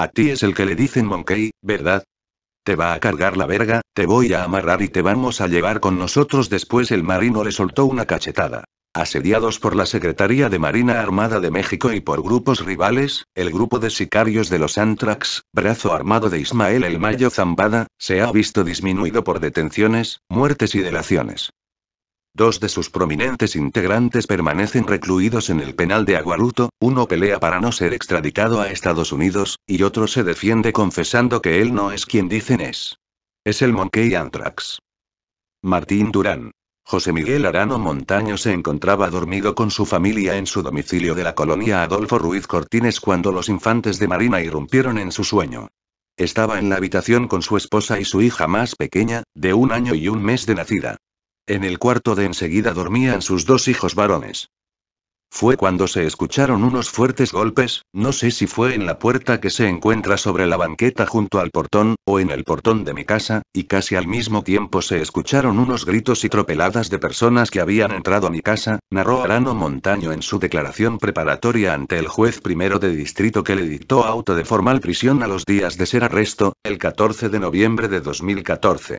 A ti es el que le dicen Monkey, ¿verdad? Te va a cargar la verga, te voy a amarrar y te vamos a llevar con nosotros después el marino le soltó una cachetada. Asediados por la Secretaría de Marina Armada de México y por grupos rivales, el grupo de sicarios de los Antrax, brazo armado de Ismael El Mayo Zambada, se ha visto disminuido por detenciones, muertes y delaciones. Dos de sus prominentes integrantes permanecen recluidos en el penal de Aguaruto, uno pelea para no ser extraditado a Estados Unidos, y otro se defiende confesando que él no es quien dicen es. Es el Monkey Anthrax. Martín Durán. José Miguel Arano Montaño se encontraba dormido con su familia en su domicilio de la colonia Adolfo Ruiz Cortines cuando los infantes de Marina irrumpieron en su sueño. Estaba en la habitación con su esposa y su hija más pequeña, de un año y un mes de nacida. En el cuarto de enseguida dormían sus dos hijos varones. Fue cuando se escucharon unos fuertes golpes, no sé si fue en la puerta que se encuentra sobre la banqueta junto al portón, o en el portón de mi casa, y casi al mismo tiempo se escucharon unos gritos y tropeladas de personas que habían entrado a mi casa, narró Arano Montaño en su declaración preparatoria ante el juez primero de distrito que le dictó auto de formal prisión a los días de ser arresto, el 14 de noviembre de 2014.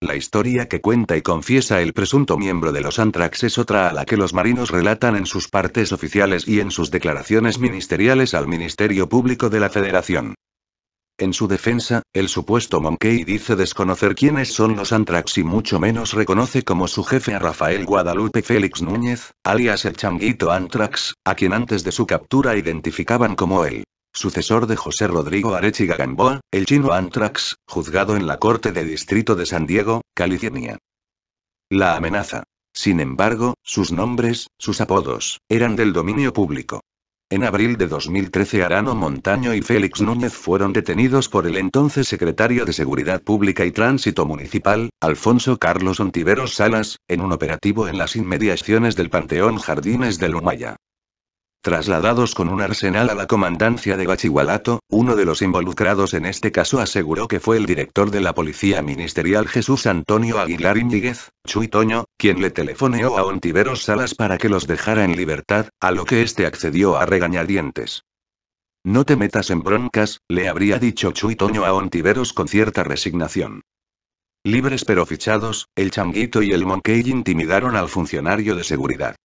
La historia que cuenta y confiesa el presunto miembro de los Antrax es otra a la que los marinos relatan en sus partes oficiales y en sus declaraciones ministeriales al Ministerio Público de la Federación. En su defensa, el supuesto Monkey dice desconocer quiénes son los Antrax y mucho menos reconoce como su jefe a Rafael Guadalupe Félix Núñez, alias el Changuito Antrax, a quien antes de su captura identificaban como él sucesor de José Rodrigo Arechiga Gamboa, el chino Antrax, juzgado en la Corte de Distrito de San Diego, California. La amenaza. Sin embargo, sus nombres, sus apodos, eran del dominio público. En abril de 2013 Arano Montaño y Félix Núñez fueron detenidos por el entonces secretario de Seguridad Pública y Tránsito Municipal, Alfonso Carlos Ontiveros Salas, en un operativo en las inmediaciones del Panteón Jardines del Lumaya. Trasladados con un arsenal a la comandancia de Gachihualato, uno de los involucrados en este caso aseguró que fue el director de la Policía Ministerial Jesús Antonio Aguilar Íñiguez, Chuitoño, quien le telefoneó a Ontiveros Salas para que los dejara en libertad, a lo que este accedió a regañadientes. No te metas en broncas, le habría dicho Chuitoño a Ontiveros con cierta resignación. Libres pero fichados, el changuito y el monkey intimidaron al funcionario de seguridad.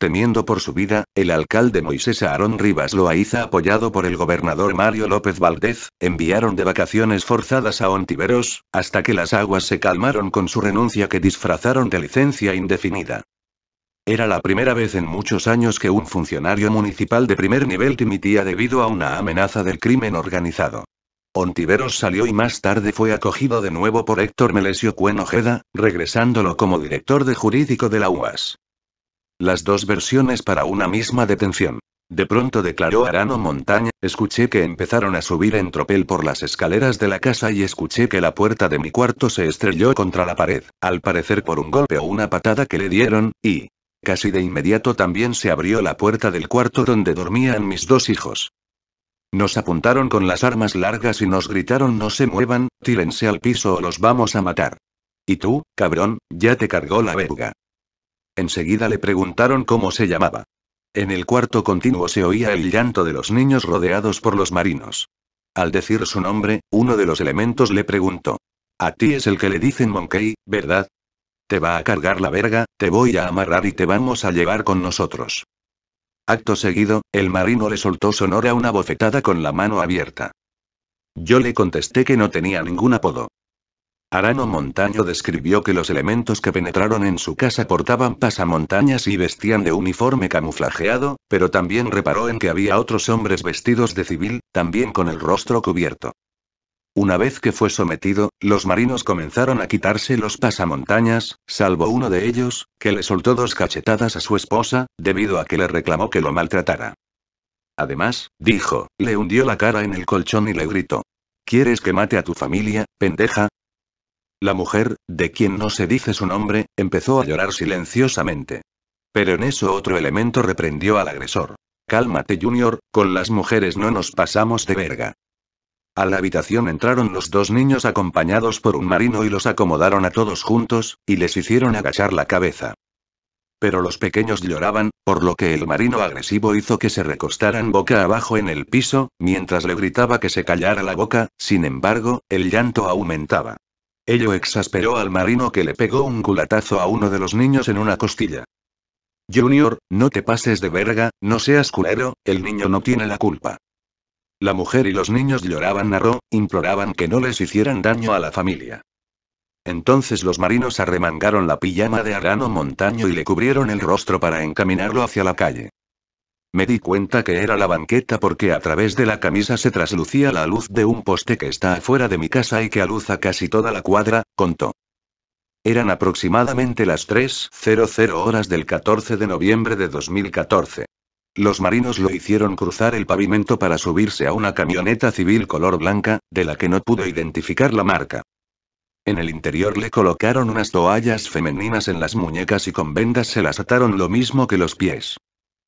Temiendo por su vida, el alcalde Moisés Aarón Rivas Loaiza, apoyado por el gobernador Mario López Valdez, enviaron de vacaciones forzadas a Ontiveros, hasta que las aguas se calmaron con su renuncia que disfrazaron de licencia indefinida. Era la primera vez en muchos años que un funcionario municipal de primer nivel dimitía debido a una amenaza del crimen organizado. Ontiveros salió y más tarde fue acogido de nuevo por Héctor Melesio Cuen Ojeda, regresándolo como director de jurídico de la UAS. Las dos versiones para una misma detención. De pronto declaró Arano Montaña, escuché que empezaron a subir en tropel por las escaleras de la casa y escuché que la puerta de mi cuarto se estrelló contra la pared, al parecer por un golpe o una patada que le dieron, y... Casi de inmediato también se abrió la puerta del cuarto donde dormían mis dos hijos. Nos apuntaron con las armas largas y nos gritaron no se muevan, tírense al piso o los vamos a matar. Y tú, cabrón, ya te cargó la verga. Enseguida le preguntaron cómo se llamaba. En el cuarto continuo se oía el llanto de los niños rodeados por los marinos. Al decir su nombre, uno de los elementos le preguntó. A ti es el que le dicen Monkey, ¿verdad? Te va a cargar la verga, te voy a amarrar y te vamos a llevar con nosotros. Acto seguido, el marino le soltó sonora una bofetada con la mano abierta. Yo le contesté que no tenía ningún apodo. Arano Montaño describió que los elementos que penetraron en su casa portaban pasamontañas y vestían de uniforme camuflajeado, pero también reparó en que había otros hombres vestidos de civil, también con el rostro cubierto. Una vez que fue sometido, los marinos comenzaron a quitarse los pasamontañas, salvo uno de ellos, que le soltó dos cachetadas a su esposa, debido a que le reclamó que lo maltratara. Además, dijo, le hundió la cara en el colchón y le gritó. ¿Quieres que mate a tu familia, pendeja? La mujer, de quien no se dice su nombre, empezó a llorar silenciosamente. Pero en eso otro elemento reprendió al agresor. Cálmate, Junior, con las mujeres no nos pasamos de verga. A la habitación entraron los dos niños acompañados por un marino y los acomodaron a todos juntos, y les hicieron agachar la cabeza. Pero los pequeños lloraban, por lo que el marino agresivo hizo que se recostaran boca abajo en el piso, mientras le gritaba que se callara la boca, sin embargo, el llanto aumentaba. Ello exasperó al marino que le pegó un culatazo a uno de los niños en una costilla. Junior, no te pases de verga, no seas culero, el niño no tiene la culpa. La mujer y los niños lloraban a imploraban que no les hicieran daño a la familia. Entonces los marinos arremangaron la pijama de Arano Montaño y le cubrieron el rostro para encaminarlo hacia la calle. Me di cuenta que era la banqueta porque a través de la camisa se traslucía la luz de un poste que está afuera de mi casa y que aluza casi toda la cuadra, contó. Eran aproximadamente las 3.00 horas del 14 de noviembre de 2014. Los marinos lo hicieron cruzar el pavimento para subirse a una camioneta civil color blanca, de la que no pudo identificar la marca. En el interior le colocaron unas toallas femeninas en las muñecas y con vendas se las ataron lo mismo que los pies.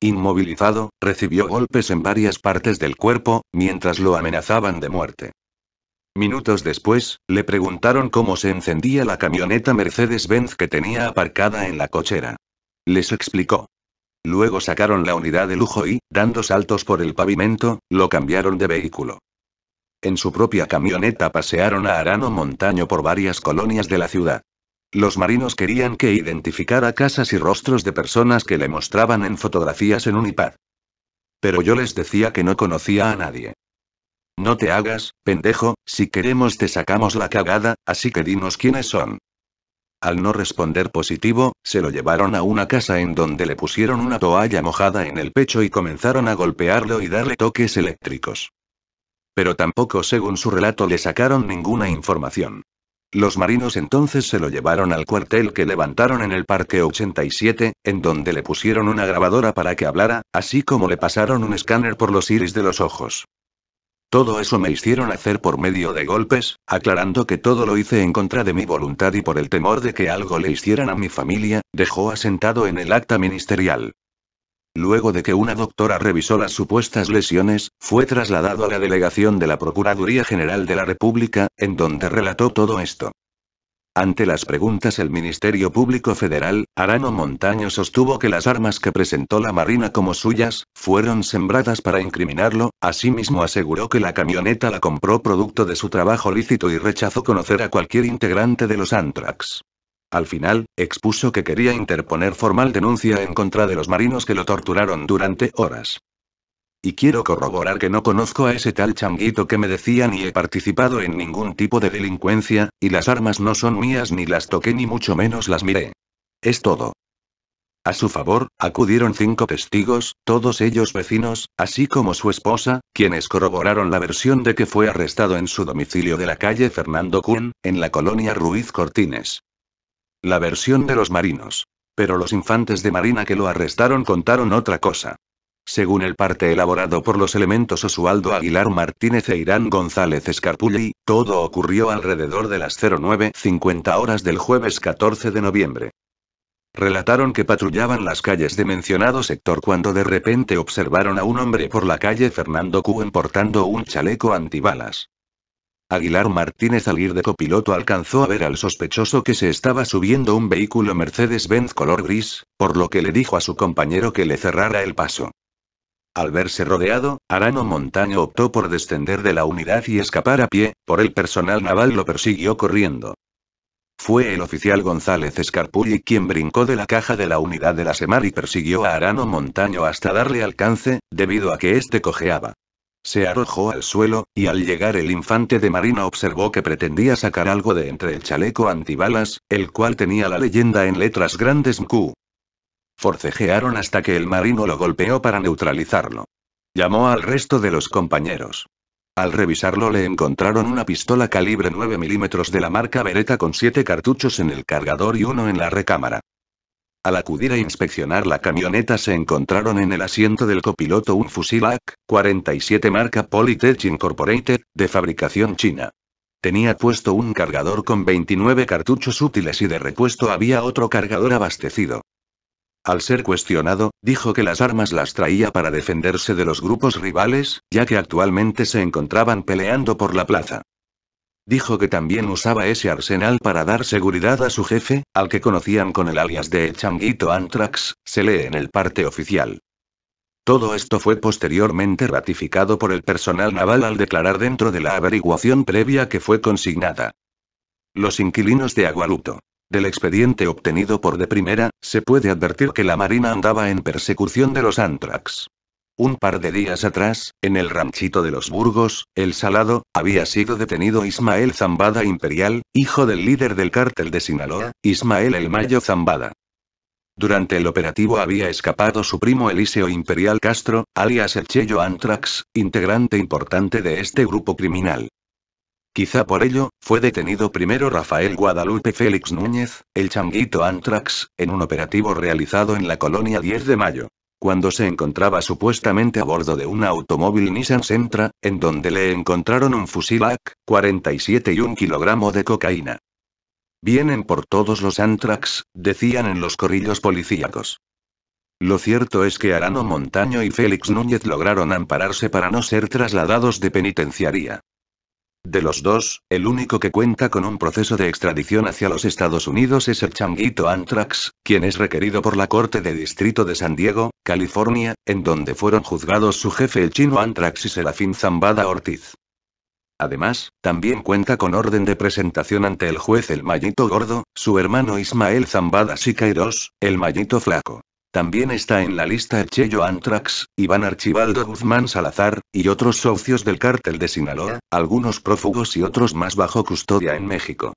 Inmovilizado, recibió golpes en varias partes del cuerpo, mientras lo amenazaban de muerte. Minutos después, le preguntaron cómo se encendía la camioneta Mercedes-Benz que tenía aparcada en la cochera. Les explicó. Luego sacaron la unidad de lujo y, dando saltos por el pavimento, lo cambiaron de vehículo. En su propia camioneta pasearon a Arano Montaño por varias colonias de la ciudad. Los marinos querían que identificara casas y rostros de personas que le mostraban en fotografías en un iPad. Pero yo les decía que no conocía a nadie. No te hagas, pendejo, si queremos te sacamos la cagada, así que dinos quiénes son. Al no responder positivo, se lo llevaron a una casa en donde le pusieron una toalla mojada en el pecho y comenzaron a golpearlo y darle toques eléctricos. Pero tampoco según su relato le sacaron ninguna información. Los marinos entonces se lo llevaron al cuartel que levantaron en el Parque 87, en donde le pusieron una grabadora para que hablara, así como le pasaron un escáner por los iris de los ojos. Todo eso me hicieron hacer por medio de golpes, aclarando que todo lo hice en contra de mi voluntad y por el temor de que algo le hicieran a mi familia, dejó asentado en el acta ministerial. Luego de que una doctora revisó las supuestas lesiones, fue trasladado a la delegación de la Procuraduría General de la República, en donde relató todo esto. Ante las preguntas el Ministerio Público Federal, Arano Montaño sostuvo que las armas que presentó la Marina como suyas, fueron sembradas para incriminarlo, asimismo aseguró que la camioneta la compró producto de su trabajo lícito y rechazó conocer a cualquier integrante de los Antrax. Al final, expuso que quería interponer formal denuncia en contra de los marinos que lo torturaron durante horas. Y quiero corroborar que no conozco a ese tal changuito que me decía ni he participado en ningún tipo de delincuencia, y las armas no son mías ni las toqué ni mucho menos las miré. Es todo. A su favor, acudieron cinco testigos, todos ellos vecinos, así como su esposa, quienes corroboraron la versión de que fue arrestado en su domicilio de la calle Fernando Kuhn, en la colonia Ruiz Cortines. La versión de los marinos. Pero los infantes de marina que lo arrestaron contaron otra cosa. Según el parte elaborado por los elementos Osualdo Aguilar Martínez e Irán González Escarpulli, todo ocurrió alrededor de las 09.50 horas del jueves 14 de noviembre. Relataron que patrullaban las calles de mencionado sector cuando de repente observaron a un hombre por la calle Fernando Cuen portando un chaleco antibalas. Aguilar Martínez al ir de copiloto alcanzó a ver al sospechoso que se estaba subiendo un vehículo Mercedes-Benz color gris, por lo que le dijo a su compañero que le cerrara el paso. Al verse rodeado, Arano Montaño optó por descender de la unidad y escapar a pie, por el personal naval lo persiguió corriendo. Fue el oficial González Escarpulli quien brincó de la caja de la unidad de la SEMAR y persiguió a Arano Montaño hasta darle alcance, debido a que éste cojeaba. Se arrojó al suelo, y al llegar el infante de marina observó que pretendía sacar algo de entre el chaleco antibalas, el cual tenía la leyenda en letras grandes MQ. Forcejearon hasta que el marino lo golpeó para neutralizarlo. Llamó al resto de los compañeros. Al revisarlo le encontraron una pistola calibre 9 milímetros de la marca Beretta con siete cartuchos en el cargador y uno en la recámara. Al acudir a inspeccionar la camioneta se encontraron en el asiento del copiloto un fusil AK-47 marca Polytech Incorporated, de fabricación china. Tenía puesto un cargador con 29 cartuchos útiles y de repuesto había otro cargador abastecido. Al ser cuestionado, dijo que las armas las traía para defenderse de los grupos rivales, ya que actualmente se encontraban peleando por la plaza. Dijo que también usaba ese arsenal para dar seguridad a su jefe, al que conocían con el alias de Changuito Antrax, se lee en el parte oficial. Todo esto fue posteriormente ratificado por el personal naval al declarar dentro de la averiguación previa que fue consignada. Los inquilinos de Agualuto. Del expediente obtenido por de primera, se puede advertir que la Marina andaba en persecución de los Antrax. Un par de días atrás, en el ranchito de los Burgos, El Salado, había sido detenido Ismael Zambada Imperial, hijo del líder del cártel de Sinaloa, Ismael El Mayo Zambada. Durante el operativo había escapado su primo Eliseo Imperial Castro, alias El Chello Antrax, integrante importante de este grupo criminal. Quizá por ello, fue detenido primero Rafael Guadalupe Félix Núñez, el changuito Antrax, en un operativo realizado en la colonia 10 de Mayo cuando se encontraba supuestamente a bordo de un automóvil Nissan Sentra, en donde le encontraron un fusil AK-47 y un kilogramo de cocaína. Vienen por todos los Antrax, decían en los corrillos policíacos. Lo cierto es que Arano Montaño y Félix Núñez lograron ampararse para no ser trasladados de penitenciaría. De los dos, el único que cuenta con un proceso de extradición hacia los Estados Unidos es el changuito Antrax, quien es requerido por la Corte de Distrito de San Diego, California, en donde fueron juzgados su jefe el chino Antrax y Serafín Zambada Ortiz. Además, también cuenta con orden de presentación ante el juez el Mallito Gordo, su hermano Ismael Zambada Sicairos, el Mallito Flaco. También está en la lista Cheyo Antrax, Iván Archibaldo Guzmán Salazar, y otros socios del cártel de Sinaloa, algunos prófugos y otros más bajo custodia en México.